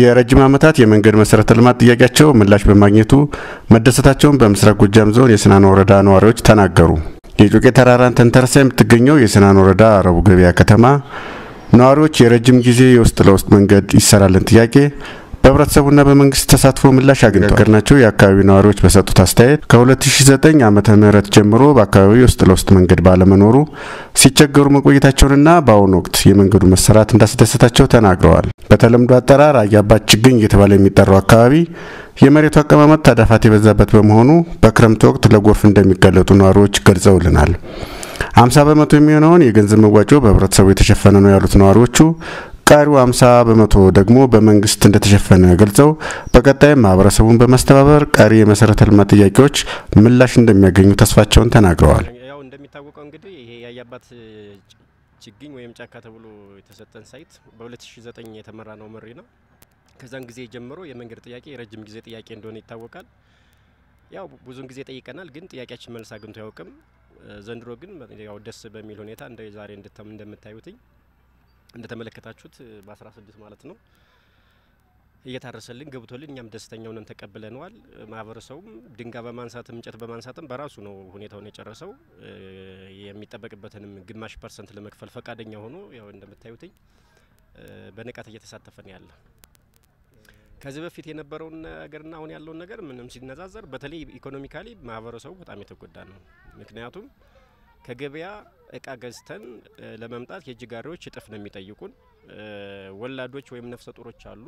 የረጅም ዓመታት የመንገድ መሰረተ ልማት ጥያቄያቸው ምላሽ በማግኘቱ መደሰታቸውን በምስራቅ ጎጃም ዞን የስናን ወረዳ ነዋሪዎች ተናገሩ። የጮቄ ተራራን ተንተርሳ የምትገኘው የስናን ወረዳ ረቡዕ ገበያ ከተማ ነዋሪዎች የረጅም ጊዜ የውስጥ ለውስጥ መንገድ ይሰራልን ጥያቄ በህብረተሰቡና በመንግስት ተሳትፎ ምላሽ አግኝተዋል ናቸው። የአካባቢው ነዋሪዎች በሰጡት አስተያየት ከ2009 ዓመተ ምህረት ጀምሮ በአካባቢው ውስጥ ለውስጥ መንገድ ባለመኖሩ ሲቸገሩ መቆየታቸውንና በአሁኑ ወቅት የመንገዱ መሰራት እንዳስደሰታቸው ተናግረዋል። በተለምዶ አጠራር አያባ ችግኝ እየተባለ የሚጠራው አካባቢ የመሬቱ አቀማመጥ ታዳፋት የበዛበት በመሆኑ በክረምት ወቅት ለጎርፍ እንደሚጋለጡ ነዋሪዎች ገልጸውልናል። አምሳ በመቶ የሚሆነውን የገንዘብ መዋጮ በህብረተሰቡ የተሸፈነ ነው ያሉት ነዋሪዎቹ ቀሪው 50 በመቶ ደግሞ በመንግስት እንደተሸፈነ ገልጸው በቀጣይም ማህበረሰቡን በማስተባበር ቀሪ የመሰረተ ልማት ጥያቄዎች ምላሽ እንደሚያገኙ ተስፋቸውን ተናግረዋል። ያው እንደሚታወቀው እንግዲህ ይሄ የአያባት ችግኝ ወይም ጫካ ተብሎ የተሰጠን ሳይት በ2009 የተመራ ነው መሪ ነው። ከዛን ጊዜ ጀምሮ የመንገድ ጥያቄ የረጅም ጊዜ ጥያቄ እንደሆነ ይታወቃል። ያው ብዙን ጊዜ ጠይቀናል፣ ግን ጥያቄያችን መልስ አግኝቶ አያውቅም። ዘንድሮ ግን ያው ደስ በሚል ሁኔታ እንደ ዛሬ እንደምታዩትኝ እንደተመለከታችሁት በ16 ማለት ነው እየታረሰልን ገብቶልን እኛም ደስተኛው ነን ተቀብለነዋል። ማህበረሰቡም ድንጋይ በማንሳትም እንጨት በማንሳትም በራሱ ነው ሁኔታውን የጨረሰው። የሚጠበቅበትንም ግማሽ ፐርሰንት ለመክፈል ፈቃደኛ ሆኖ ያው እንደምታዩትኝ በንቃት እየተሳተፈ ነው ያለ። ከዚህ በፊት የነበረውን ነገርና አሁን ያለውን ነገር ምንም ሲነዛዘር በተለይ ኢኮኖሚካሊ ማህበረሰቡ በጣም የተጎዳ ነው። ምክንያቱም ከገበያ እቃ ገዝተን ለመምጣት የእጅጋሪዎች እጥፍ ነው የሚጠይቁን። ወላዶች ወይም ነፍሰ ጡሮች አሉ።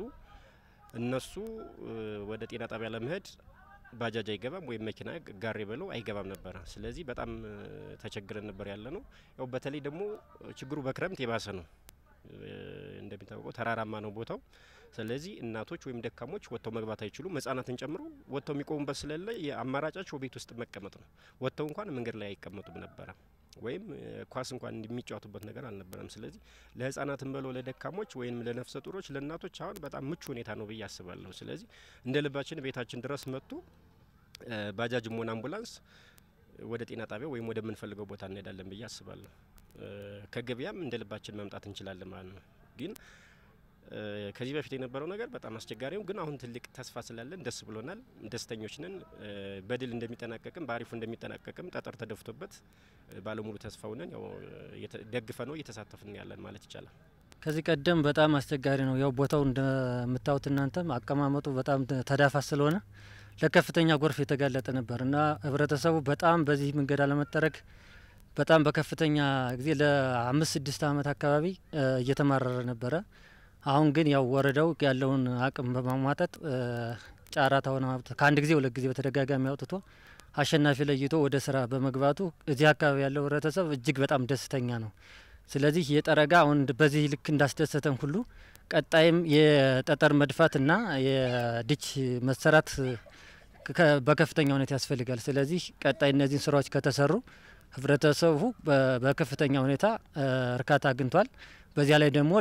እነሱ ወደ ጤና ጣቢያ ለመሄድ ባጃጅ አይገባም ወይም መኪና ጋሪ ብለው አይገባም ነበረ። ስለዚህ በጣም ተቸግረን ነበር ያለ ነው። ያው በተለይ ደግሞ ችግሩ በክረምት የባሰ ነው። እንደሚታወቀው ተራራማ ነው ቦታው። ስለዚህ እናቶች ወይም ደካሞች ወጥተው መግባት አይችሉም። ህጻናትን ጨምሮ ወጥተው የሚቆሙበት ስለሌለ የአማራጫቸው ቤት ውስጥ መቀመጥ ነው። ወጥተው እንኳን መንገድ ላይ አይቀመጡም ነበረ፣ ወይም ኳስ እንኳን እንደሚጫወቱበት ነገር አልነበረም። ስለዚህ ለህጻናትን ብለው ለደካሞች ወይም ለነፍሰ ጡሮች፣ ለእናቶች አሁን በጣም ምቹ ሁኔታ ነው ብዬ አስባለሁ። ስለዚህ እንደ ልባችን ቤታችን ድረስ መጥቶ ባጃጅም ሆነ አምቡላንስ ወደ ጤና ጣቢያ ወይም ወደምንፈልገው ቦታ እንሄዳለን ብዬ አስባለሁ። ከገበያም እንደ ልባችን መምጣት እንችላለን ማለት ነው ግን ከዚህ በፊት የነበረው ነገር በጣም ነው፣ ግን አሁን ትልቅ ተስፋ ስላለን ደስ ብሎናል። ደስተኞች ነን። በድል እንደሚጠናቀቅም በአሪፉ እንደሚጠናቀቅም ጠጠር ተደፍቶበት ባለሙሉ ተስፋ ሆነን ያው ደግፈ ነው እየተሳተፍን ያለን ማለት ይቻላል። ከዚህ ቀደም በጣም አስቸጋሪ ነው። ያው ቦታው እንደምታዩት እናንተም አቀማመጡ በጣም ተዳፋ ስለሆነ ለከፍተኛ ጎርፍ የተጋለጠ ነበር እና ህብረተሰቡ በጣም በዚህ መንገድ አለመጠረግ በጣም በከፍተኛ ጊዜ ለአምስት ስድስት ዓመት አካባቢ እየተማረረ ነበረ። አሁን ግን ያው ወረዳው ያለውን አቅም በማሟጠጥ ጫራ ታሆነ ከአንድ ጊዜ ሁለት ጊዜ በተደጋጋሚ አውጥቶ አሸናፊ ለይቶ ወደ ስራ በመግባቱ እዚህ አካባቢ ያለው ህብረተሰብ እጅግ በጣም ደስተኛ ነው። ስለዚህ የጠረጋ አሁን በዚህ ልክ እንዳስደሰተን ሁሉ ቀጣይም የጠጠር መድፋትና የድች መሰራት በከፍተኛ ሁኔታ ያስፈልጋል። ስለዚህ ቀጣይ እነዚህን ስራዎች ከተሰሩ ህብረተሰቡ በከፍተኛ ሁኔታ እርካታ አግኝቷል። በዚያ ላይ ደግሞ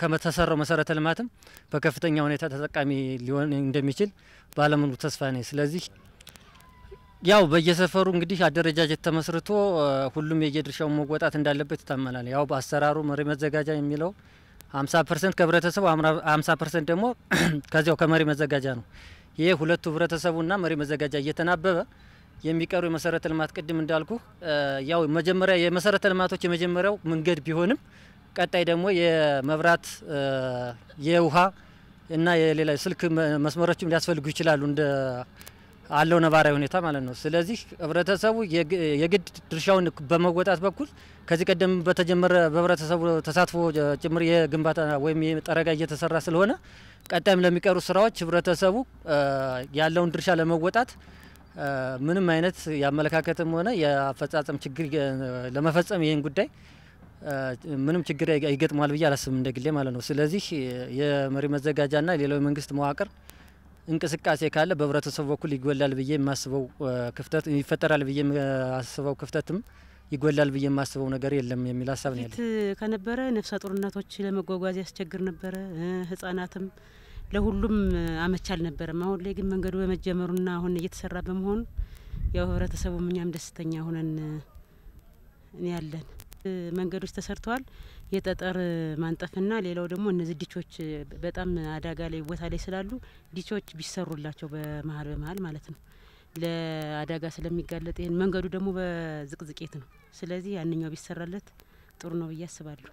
ከተሰራው መሰረተ ልማትም በከፍተኛ ሁኔታ ተጠቃሚ ሊሆን እንደሚችል ባለሙሉ ተስፋ ነኝ። ስለዚህ ያው በየሰፈሩ እንግዲህ አደረጃጀት ተመስርቶ ሁሉም የየድርሻውን መወጣት እንዳለበት ይታመናል። ያው በአሰራሩ መሪ መዘጋጃ የሚለው 50 ፐርሰንት ከህብረተሰቡ 50 ፐርሰንት ደግሞ ከዚያው ከመሪ መዘጋጃ ነው። ይህ ሁለቱ ህብረተሰቡና መሪ መዘጋጃ እየተናበበ የሚቀሩ የመሰረተ ልማት ቅድም እንዳልኩ ያው መጀመሪያ የመሰረተ ልማቶች የመጀመሪያው መንገድ ቢሆንም ቀጣይ ደግሞ የመብራት የውሃ እና የሌላ ስልክ መስመሮችም ሊያስፈልጉ ይችላሉ እንደ አለው ነባራዊ ሁኔታ ማለት ነው። ስለዚህ ህብረተሰቡ የግድ ድርሻውን በመወጣት በኩል ከዚህ ቀደም በተጀመረ በህብረተሰቡ ተሳትፎ ጭምር የግንባታ ወይም ጠረጋ እየተሰራ ስለሆነ ቀጣይም ለሚቀሩ ስራዎች ህብረተሰቡ ያለውን ድርሻ ለመወጣት ምንም አይነት የአመለካከትም ሆነ የአፈጻጸም ችግር ለመፈጸም ይህን ጉዳይ ምንም ችግር ይገጥመዋል ብዬ አላስብም፣ እንደ ግሌ ማለት ነው። ስለዚህ የመሪ መዘጋጃና ሌላው የመንግስት መዋቅር እንቅስቃሴ ካለ በህብረተሰቡ በኩል ይጎላል ብዬ የማስበው ክፍተት ይፈጠራል ብዬ የማስበው ክፍተትም ይጎላል ብዬ የማስበው ነገር የለም የሚል ሀሳብ ነው ያለ። ከነበረ ነፍሰ ጡር እናቶች ለመጓጓዝ ያስቸግር ነበረ፣ ህጻናትም ለሁሉም አመች አልነበረም። አሁን ላይ ግን መንገዱ በመጀመሩና አሁን እየተሰራ በመሆኑ ያው ህብረተሰቡም እኛም ደስተኛ ሆነን ያለን መንገዶች ተሰርተዋል። የጠጠር ማንጠፍና ሌላው ደግሞ እነዚህ ዲቾች በጣም አደጋ ላይ ቦታ ላይ ስላሉ ዲቾች ቢሰሩላቸው በመሀል በመሀል ማለት ነው ለአደጋ ስለሚጋለጥ ይህን መንገዱ ደግሞ በዝቅዝቄት ነው። ስለዚህ ያንኛው ቢሰራለት ጥሩ ነው ብዬ አስባለሁ።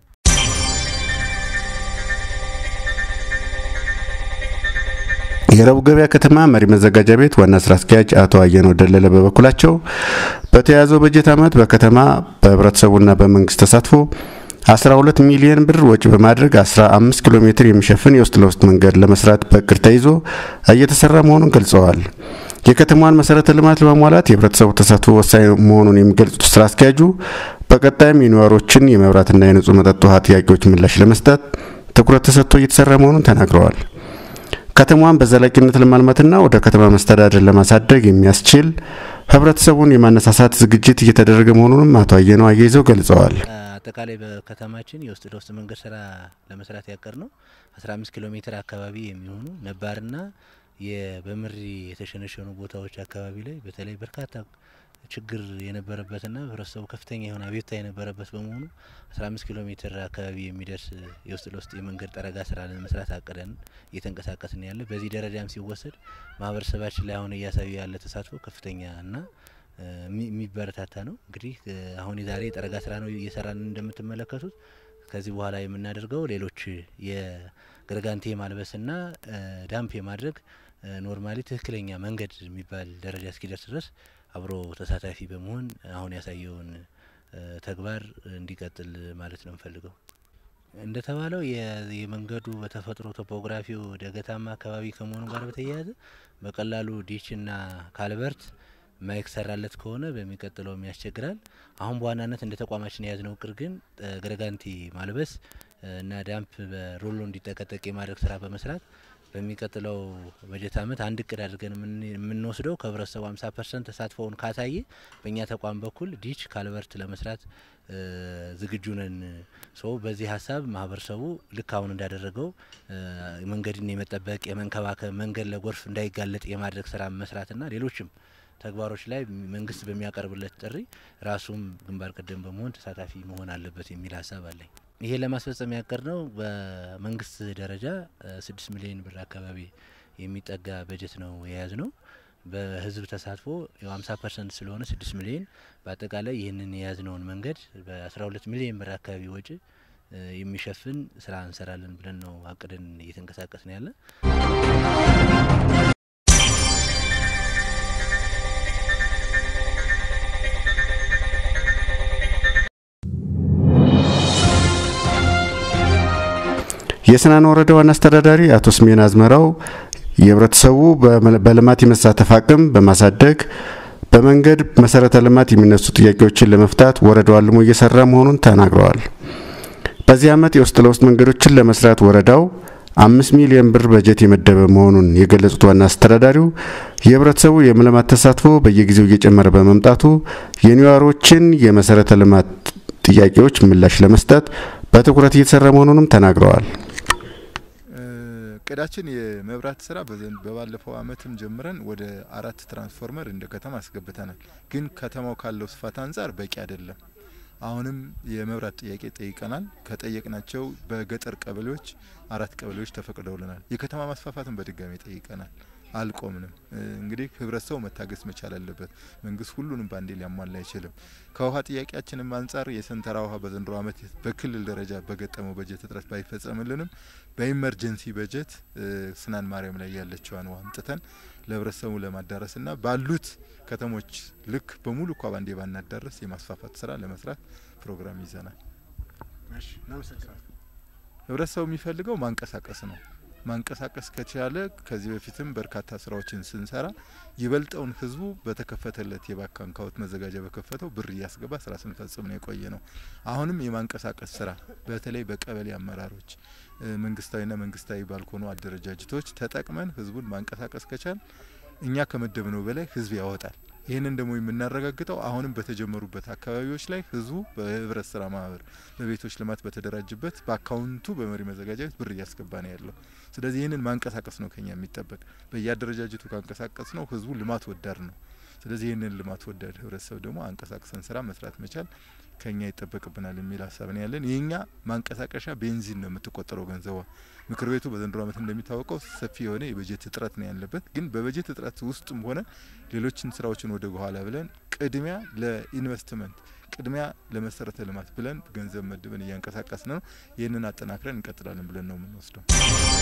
የረቡዕ ገበያ ከተማ መሪ መዘጋጃ ቤት ዋና ስራ አስኪያጅ አቶ አየነው ደለለ በበኩላቸው በተያያዘው በጀት ዓመት በከተማ በህብረተሰቡና በመንግስት ተሳትፎ 12 ሚሊዮን ብር ወጪ በማድረግ 15 ኪሎ ሜትር የሚሸፍን የውስጥ ለውስጥ መንገድ ለመስራት በእቅድ ተይዞ እየተሰራ መሆኑን ገልጸዋል። የከተማዋን መሰረተ ልማት ለማሟላት የህብረተሰቡ ተሳትፎ ወሳኝ መሆኑን የሚገልጹት ስራ አስኪያጁ በቀጣይም የነዋሪዎችን የመብራትና የንጹህ መጠጥ ውሃ ጥያቄዎች ምላሽ ለመስጠት ትኩረት ተሰጥቶ እየተሰራ መሆኑን ተናግረዋል። ከተማዋን በዘላቂነት ለማልማትና ወደ ከተማ መስተዳደር ለማሳደግ የሚያስችል ህብረተሰቡን የማነሳሳት ዝግጅት እየተደረገ መሆኑንም አቶ አየነው አያይዘው ገልጸዋል። አጠቃላይ በከተማችን የውስጥ ለውስጥ መንገድ ስራ ለመስራት ያቀር ነው 15 ኪሎ ሜትር አካባቢ የሚሆኑ ነባርና የበምሪ የተሸነሸኑ ቦታዎች አካባቢ ላይ በተለይ በርካታ ችግር የነበረበትና ህብረተሰቡ ከፍተኛ የሆነ አቤቱታ የነበረበት በመሆኑ 15 ኪሎ ሜትር አካባቢ የሚደርስ የውስጥ ለውስጥ የመንገድ ጠረጋ ስራ ለመስራት አቅደን እየተንቀሳቀስን ያለ። በዚህ ደረጃም ሲወሰድ ማህበረሰባችን ላይ አሁን እያሳዩ ያለ ተሳትፎ ከፍተኛ እና የሚበረታታ ነው። እንግዲህ አሁን የዛሬ የጠረጋ ስራ ነው እየሰራን እንደምትመለከቱት። ከዚህ በኋላ የምናደርገው ሌሎች የግርጋንቴ የማልበስና ዳምፕ የማድረግ ኖርማሊ ትክክለኛ መንገድ የሚባል ደረጃ እስኪደርስ ድረስ አብሮ ተሳታፊ በመሆን አሁን ያሳየውን ተግባር እንዲቀጥል ማለት ነው የምፈልገው። እንደተባለው የመንገዱ በተፈጥሮ ቶፖግራፊው ደገታማ አካባቢ ከመሆኑ ጋር በተያያዘ በቀላሉ ዲችና ካልበርት ማይክሰራለት ከሆነ በሚቀጥለውም ያስቸግራል። አሁን በዋናነት እንደ ተቋማችን የያዝነው እቅድ ግን ገረጋንቲ ማልበስ እና ዳምፕ በሮሎ እንዲጠቀጠቅ የማድረግ ስራ በመስራት በሚቀጥለው በጀት ዓመት አንድ እቅድ አድርገን የምንወስደው ከህብረተሰቡ 50 ፐርሰንት ተሳትፎውን ካሳየ በእኛ ተቋም በኩል ዲች ካልቨርት ለመስራት ዝግጁ ነን። ሰው በዚህ ሀሳብ ማህበረሰቡ ልክ አሁን እንዳደረገው መንገድን የመጠበቅ የመንከባከብ፣ መንገድ ለጎርፍ እንዳይጋለጥ የማድረግ ስራ መስራትና ሌሎችም ተግባሮች ላይ መንግስት በሚያቀርብለት ጥሪ ራሱም ግንባር ቀደም በመሆን ተሳታፊ መሆን አለበት የሚል ሀሳብ አለኝ። ይሄ ለማስፈጸም ያቀድ ነው በመንግስት ደረጃ ስድስት ሚሊዮን ብር አካባቢ የሚጠጋ በጀት ነው የያዝ ነው። በህዝብ ተሳትፎ ሀምሳ ፐርሰንት ስለሆነ ስድስት ሚሊዮን በአጠቃላይ ይህንን የያዝነውን መንገድ በአስራ ሁለት ሚሊዮን ብር አካባቢ ወጪ የሚሸፍን ስራ እንሰራለን ብለን ነው እየተንቀሳቀስ እየተንቀሳቀስን ያለ የስናን ወረዳ ዋና አስተዳዳሪ አቶ ስሜን አዝመራው የህብረተሰቡ በልማት የመሳተፍ አቅም በማሳደግ በመንገድ መሰረተ ልማት የሚነሱ ጥያቄዎችን ለመፍታት ወረዳው አልሞ እየሰራ መሆኑን ተናግረዋል። በዚህ ዓመት የውስጥ ለውስጥ መንገዶችን ለመስራት ወረዳው አምስት ሚሊዮን ብር በጀት የመደበ መሆኑን የገለጹት ዋና አስተዳዳሪው የህብረተሰቡ የልማት ተሳትፎ በየጊዜው እየጨመረ በመምጣቱ የኒዋሮችን የመሰረተ ልማት ጥያቄዎች ምላሽ ለመስጠት በትኩረት እየተሰራ መሆኑንም ተናግረዋል። እቅዳችን የመብራት ስራ በባለፈው አመትም ጀምረን ወደ አራት ትራንስፎርመር እንደ ከተማ አስገብተናል። ግን ከተማው ካለው ስፋት አንጻር በቂ አይደለም። አሁንም የመብራት ጥያቄ ጠይቀናል። ከጠየቅናቸው በገጠር ቀበሌዎች አራት ቀበሌዎች ተፈቅደውልናል። የከተማ ማስፋፋትን በድጋሚ ጠይቀናል። አልቆምንም። እንግዲህ ህብረተሰቡ መታገስ መቻል አለበት። መንግስት ሁሉንም ባንዴ ሊያሟላ አይችልም። ከውሃ ጥያቄያችንም አንጻር የሰንተራ ውሃ በዘንድሮ ዓመት በክልል ደረጃ በገጠመው በጀት እጥረት ባይፈጸምልንም በኢመርጀንሲ በጀት ስናን ማርያም ላይ ያለችዋን ውሃ አምጥተን ለህብረተሰቡ ለማዳረስና ባሉት ከተሞች ልክ በሙሉ እኳ ባንዴ ባናዳረስ የማስፋፋት ስራ ለመስራት ፕሮግራም ይዘናል። ህብረተሰቡ የሚፈልገው ማንቀሳቀስ ነው። ማንቀሳቀስ ከቻለ ከዚህ በፊትም በርካታ ስራዎችን ስንሰራ ይበልጠውን ህዝቡ በተከፈተለት የባንክ አካውንት መዘጋጃ በከፈተው ብር እያስገባ ስራ ስንፈጽም ነው የቆየ ነው። አሁንም የማንቀሳቀስ ስራ በተለይ በቀበሌ አመራሮች፣ መንግስታዊና መንግስታዊ ባልሆኑ አደረጃጀቶች ተጠቅመን ህዝቡን ማንቀሳቀስ ከቻል እኛ ከመደብነው በላይ ህዝብ ያወጣል። ይህንን ደግሞ የምናረጋግጠው አሁንም በተጀመሩበት አካባቢዎች ላይ ህዝቡ በህብረት ስራ ማህበር በቤቶች ልማት በተደራጅበት በአካውንቱ በመሪ መዘጋጃቤት ብር እያስገባ ነው ያለው። ስለዚህ ይህንን ማንቀሳቀስ ነው ከኛ የሚጠበቅ። በየአደረጃጀቱ ካንቀሳቀስ ነው ህዝቡ ልማት ወዳድ ነው። ስለዚህ ይህንን ልማት ወዳድ ህብረተሰብ ደግሞ አንቀሳቅሰን ስራ መስራት መቻል ከኛ ይጠበቅብናል የሚል ሀሳብ ነው ያለን። የኛ ማንቀሳቀሻ ቤንዚን ነው የምትቆጠረው ገንዘቧ። ምክር ቤቱ በዘንድሮ ዓመት እንደሚታወቀው ሰፊ የሆነ የበጀት እጥረት ነው ያለበት። ግን በበጀት እጥረት ውስጥም ሆነ ሌሎችን ስራዎችን ወደ በኋላ ብለን ቅድሚያ ለኢንቨስትመንት ቅድሚያ ለመሰረተ ልማት ብለን ገንዘብ መድበን እያንቀሳቀስ ነው። ይህንን አጠናክረን እንቀጥላለን ብለን ነው የምንወስደው።